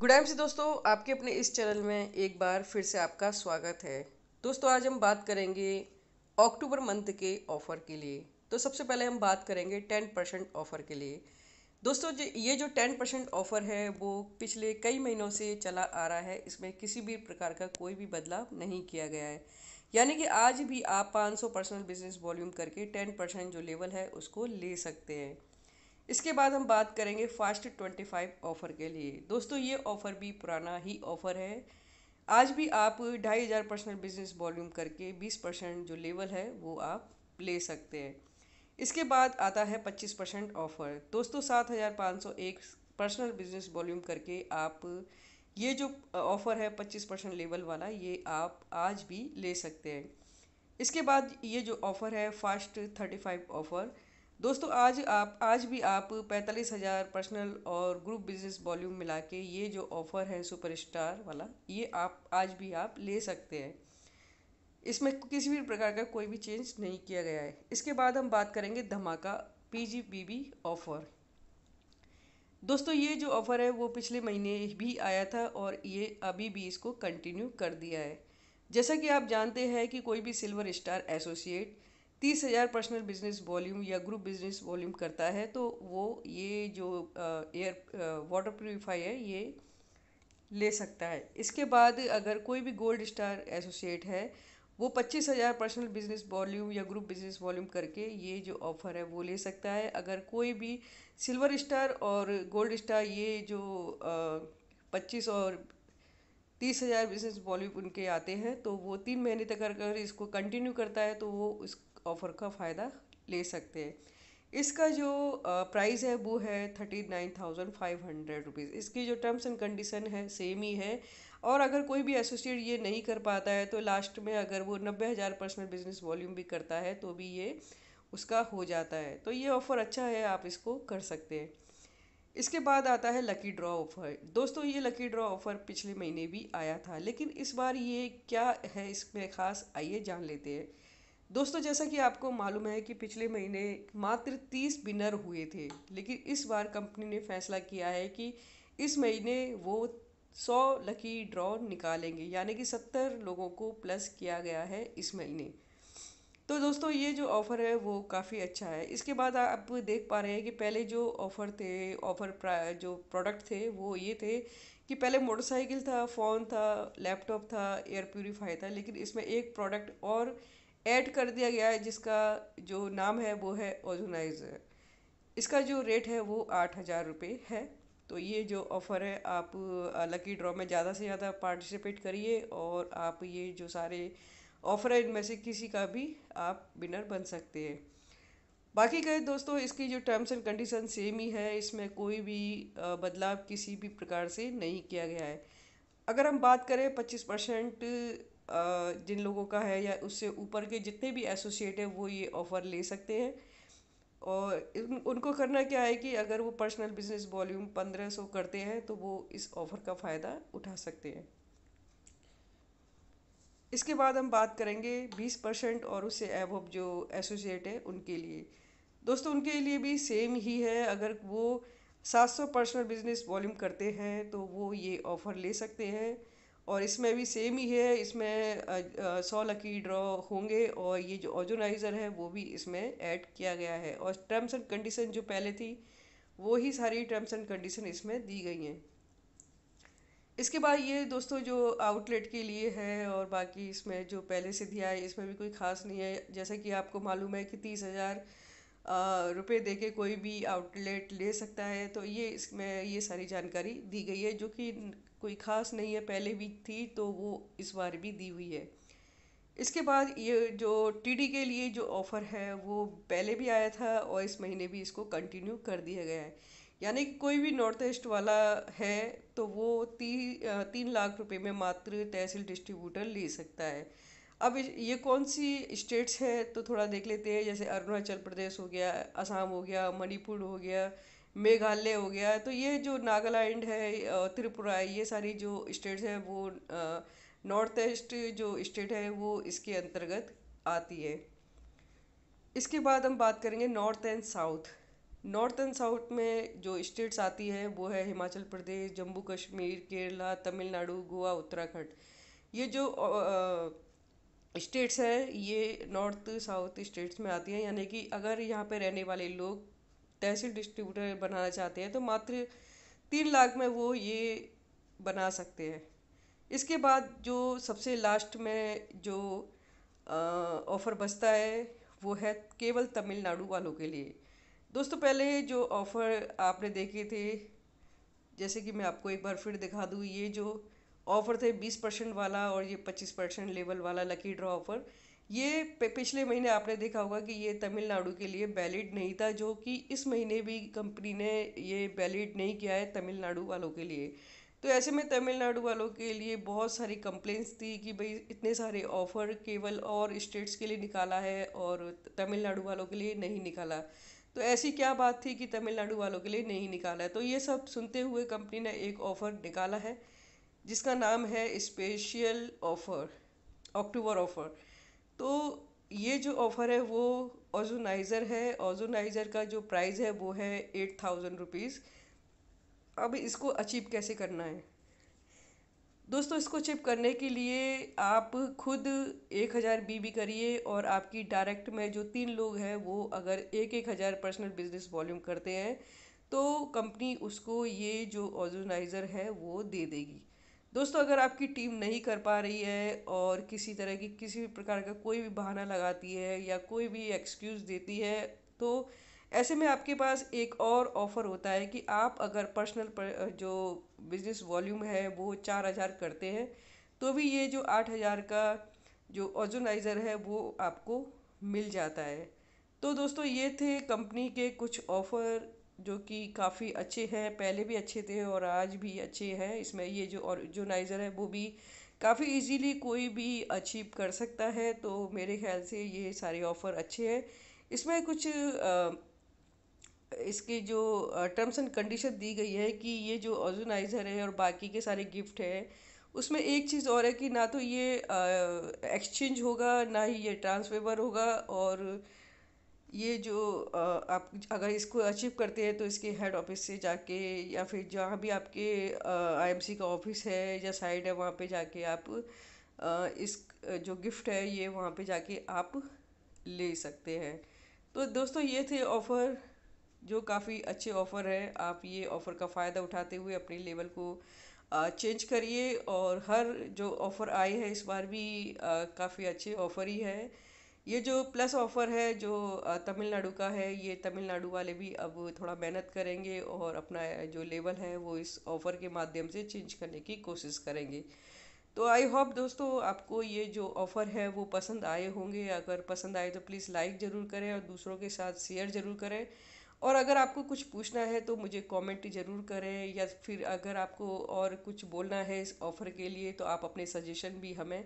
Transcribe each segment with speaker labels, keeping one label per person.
Speaker 1: good आइम से दोस्तों आपके अपने इस चैनल में एक बार फिर से आपका स्वागत है दोस्तों आज हम बात करेंगे अक्टूबर मंथ के ऑफ़र के लिए तो सबसे पहले हम बात करेंगे टेन परसेंट ऑफ़र के लिए दोस्तों ये जो टेन परसेंट ऑफ़र है वो पिछले कई महीनों से चला आ रहा है इसमें किसी भी प्रकार का कोई भी बदलाव नहीं किया गया है यानी कि आज भी आप 500 पर्सनल बिजनेस वॉल्यूम करके 10 परसेंट जो लेवल है उसको ले सकते हैं इसके बाद हम बात करेंगे फास्ट ट्वेंटी फाइव ऑफ़र के लिए दोस्तों ये ऑफ़र भी पुराना ही ऑफ़र है आज भी आप ढाई हज़ार परसेंट बिजनेस वॉल्यूम करके बीस परसेंट जो लेवल है वो आप ले सकते हैं इसके बाद आता है पच्चीस परसेंट ऑफ़र दोस्तों सात हज़ार पाँच सौ एक पर्सनल बिजनेस वॉल्यूम करके आप ये जो ऑफ़र है पच्चीस परसेंट लेवल वाला ये आप आज भी ले सकते हैं इसके बाद ये जो ऑफ़र है फास्ट थर्टी फाइव ऑफ़र दोस्तों आज आप आज भी आप पैंतालीस हज़ार पर्सनल और ग्रुप बिजनेस वॉल्यूम मिला के ये जो ऑफ़र है सुपरस्टार वाला ये आप आज भी आप ले सकते हैं इसमें किसी भी प्रकार का कोई भी चेंज नहीं किया गया है इसके बाद हम बात करेंगे धमाका पी ऑफ़र दोस्तों ये जो ऑफ़र है वो पिछले महीने भी आया था और ये अभी भी इसको कंटिन्यू कर दिया है जैसा कि आप जानते हैं कि कोई भी सिल्वर स्टार एसोसिएट तीस हज़ार पर्सनल बिजनेस वॉल्यूम या ग्रुप बिजनेस वॉल्यूम करता है तो वो ये जो एयर वाटर प्योरीफाई है ये ले सकता है इसके बाद अगर कोई भी गोल्ड स्टार एसोसिएट है वो पच्चीस हज़ार पर्सनल बिजनेस वॉल्यूम या ग्रुप बिजनेस वॉल्यूम करके ये जो ऑफ़र है वो ले सकता है अगर कोई भी सिल्वर स्टार और गोल्ड स्टार ये जो पच्चीस और तीस हज़ार बिजनेस वॉल्यूम उनके आते हैं तो वो तीन महीने तक अगर इसको कंटिन्यू करता है तो वो उस ऑफ़र का फ़ायदा ले सकते हैं इसका जो प्राइस है वो है thirty nine thousand five hundred rupees इसकी जो टर्म्स एंड कंडीशन है सेम ही है और अगर कोई भी एसोसिएट ये नहीं कर पाता है तो लास्ट में अगर वो नब्बे हज़ार पर्सनल बिजनेस वॉल्यूम भी करता है तो भी ये उसका हो जाता है तो ये ऑफ़र अच्छा है आप इसको कर सकते हैं इसके बाद आता है लकी ड्रॉ ऑफ़र दोस्तों ये लकी ड्रॉ ऑफ़र पिछले महीने भी आया था लेकिन इस बार ये क्या है इसमें ख़ास आइए जान लेते हैं दोस्तों जैसा कि आपको मालूम है कि पिछले महीने मात्र तीस बिनर हुए थे लेकिन इस बार कंपनी ने फैसला किया है कि इस महीने वो सौ लकी ड्रॉ निकालेंगे यानी कि सत्तर लोगों को प्लस किया गया है इस महीने तो दोस्तों ये जो ऑफ़र है वो काफ़ी अच्छा है इसके बाद आप देख पा रहे हैं कि पहले जो ऑफ़र थे ऑफ़र जो प्रोडक्ट थे वो ये थे कि पहले मोटरसाइकिल था फ़ोन था लैपटॉप था एयर प्योरीफाई था लेकिन इसमें एक प्रोडक्ट और ऐड कर दिया गया है जिसका जो नाम है वो है ऑर्गेनाइजर इसका जो रेट है वो आठ हज़ार रुपये है तो ये जो ऑफ़र है आप लकी ड्रॉ में ज़्यादा से ज़्यादा पार्टिसिपेट करिए और आप ये जो सारे ऑफर है इनमें से किसी का भी आप विनर बन सकते हैं बाकी कहे दोस्तों इसकी जो टर्म्स एंड कंडीशन सेम ही है इसमें कोई भी बदलाव किसी भी प्रकार से नहीं किया गया है अगर हम बात करें पच्चीस परसेंट जिन लोगों का है या उससे ऊपर के जितने भी एसोसिएट हैं वो ये ऑफ़र ले सकते हैं और उन, उनको करना क्या है कि अगर वो पर्सनल बिजनेस वॉल्यूम पंद्रह सौ करते हैं तो वो इस ऑफ़र का फ़ायदा उठा सकते हैं इसके बाद हम बात करेंगे 20 परसेंट और उससे एबव जो एसोसिएट है उनके लिए दोस्तों उनके लिए भी सेम ही है अगर वो 700 पर्सनल बिजनेस वॉल्यूम करते हैं तो वो ये ऑफ़र ले सकते हैं और इसमें भी सेम ही है इसमें सौ लकी ड्रॉ होंगे और ये जो ऑर्गेनाइज़र है वो भी इसमें ऐड किया गया है और टर्म्स एंड कंडीशन जो पहले थी वो ही सारी टर्म्स एंड कंडीशन इसमें दी गई हैं इसके बाद ये दोस्तों जो आउटलेट के लिए है और बाकी इसमें जो पहले से दिया है इसमें भी कोई ख़ास नहीं है जैसे कि आपको मालूम है कि तीस हज़ार रुपये दे के कोई भी आउटलेट ले सकता है तो ये इसमें ये सारी जानकारी दी गई है जो कि कोई ख़ास नहीं है पहले भी थी तो वो इस बार भी दी हुई है इसके बाद ये जो टी के लिए जो ऑफ़र है वो पहले भी आया था और इस महीने भी इसको कंटिन्यू कर दिया गया है यानी कोई भी नॉर्थ ईस्ट वाला है तो वो ती तीन लाख रुपए में मात्र तहसील डिस्ट्रीब्यूटर ले सकता है अब ये कौन सी स्टेट्स हैं तो थोड़ा देख लेते हैं जैसे अरुणाचल प्रदेश हो गया असम हो गया मणिपुर हो गया मेघालय हो गया तो ये जो नागालैंड है त्रिपुरा है ये सारी जो स्टेट्स हैं वो नॉर्थ ईस्ट जो स्टेट है वो इसके अंतर्गत आती है इसके बाद हम बात करेंगे north and south north and south में जो स्टेट्स आती है वो है हिमाचल प्रदेश जम्मू कश्मीर केरला तमिलनाडु गोवा उत्तराखंड ये जो स्टेट्स हैं ये नॉर्थ साउथ स्टेट्स में आती हैं यानी कि अगर यहाँ पे रहने वाले लोग तहसील डिस्ट्रीब्यूटर बनाना चाहते हैं तो मात्र तीन लाख में वो ये बना सकते हैं इसके बाद जो सबसे लास्ट में जो ऑफ़र बचता है वो है केवल तमिलनाडु वालों के लिए दोस्तों पहले जो ऑफ़र आपने देखे थे जैसे कि मैं आपको एक बार फिर दिखा दूँ ये जो ऑफ़र थे बीस परसेंट वाला और ये पच्चीस परसेंट लेवल वाला लकी ड्रॉ ऑफ़र ये पिछले महीने आपने देखा होगा कि ये तमिलनाडु के लिए वैलिड नहीं था जो कि इस महीने भी कंपनी ने ये वैलिड नहीं किया है तमिलनाडु वालों के लिए तो ऐसे में तमिलनाडु वालों के लिए बहुत सारी कंप्लेंट्स थी कि भाई इतने सारे ऑफ़र केवल और स्टेट्स के लिए निकाला है और तमिलनाडु वालों के लिए नहीं निकाला तो ऐसी क्या बात थी कि तमिलनाडु वालों के लिए नहीं निकाला है तो ये सब सुनते हुए कंपनी ने एक ऑफ़र निकाला है जिसका नाम है स्पेशल ऑफ़र अक्टूबर ऑफ़र तो ये जो ऑफ़र है वो ऑजोनाइज़र है ओजोनाइज़र का जो प्राइस है वो है एट थाउजेंड रुपीज़ अब इसको अचीव कैसे करना है दोस्तों इसको चिप करने के लिए आप खुद एक हज़ार बी बी करिए और आपकी डायरेक्ट में जो तीन लोग हैं वो अगर एक एक हज़ार पर्सनल बिजनेस वॉल्यूम करते हैं तो कंपनी उसको ये जो ऑर्गेनाइज़र है वो दे देगी दोस्तों अगर आपकी टीम नहीं कर पा रही है और किसी तरह की किसी भी प्रकार का कोई भी बहाना लगाती है या कोई भी एक्सक्यूज़ देती है तो ऐसे में आपके पास एक और ऑफ़र होता है कि आप अगर पर्सनल पर जो बिज़नेस वॉल्यूम है वो चार हज़ार करते हैं तो भी ये जो आठ हज़ार का जो ऑर्जनाइज़र है वो आपको मिल जाता है तो दोस्तों ये थे कंपनी के कुछ ऑफ़र जो कि काफ़ी अच्छे हैं पहले भी अच्छे थे और आज भी अच्छे हैं इसमें ये जो ऑर्जनाइज़र है वो भी काफ़ी इजीली कोई भी अचीव कर सकता है तो मेरे ख्याल से ये सारे ऑफ़र अच्छे हैं इसमें कुछ आ, इसकी जो टर्म्स एंड कंडीशन दी गई है कि ये जो ऑर्गेनाइज़र है और बाकी के सारे गिफ्ट है उसमें एक चीज़ और है कि ना तो ये एक्सचेंज होगा ना ही ये ट्रांसफेवर होगा और ये जो आ, आप अगर इसको अचीव करते हैं तो इसके हेड ऑफिस से जाके या फिर जहाँ भी आपके आईएमसी का ऑफिस है या साइड है वहाँ पे जाके आप आ, इस जो गिफ्ट है ये वहाँ पे जाके आप ले सकते हैं तो दोस्तों ये थे ऑफ़र जो काफ़ी अच्छे ऑफ़र है आप ये ऑफ़र का फ़ायदा उठाते हुए अपने लेवल को चेंज करिए और हर जो ऑफ़र आए है इस बार भी काफ़ी अच्छे ऑफ़र ही है ये जो प्लस ऑफ़र है जो तमिलनाडु का है ये तमिलनाडु वाले भी अब थोड़ा मेहनत करेंगे और अपना जो लेवल है वो इस ऑफ़र के माध्यम से चेंज करने की कोशिश करेंगे तो आई होप दोस्तों आपको ये जो ऑफ़र है वो पसंद आए होंगे अगर पसंद आए तो प्लीज़ लाइक ज़रूर करें और दूसरों के साथ शेयर ज़रूर करें और अगर आपको कुछ पूछना है तो मुझे कमेंट ज़रूर करें या फिर अगर आपको और कुछ बोलना है इस ऑफ़र के लिए तो आप अपने सजेशन भी हमें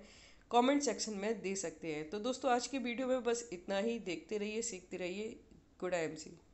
Speaker 1: कमेंट सेक्शन में दे सकते हैं तो दोस्तों आज की वीडियो में बस इतना ही देखते रहिए सीखते रहिए गुड आई एम सी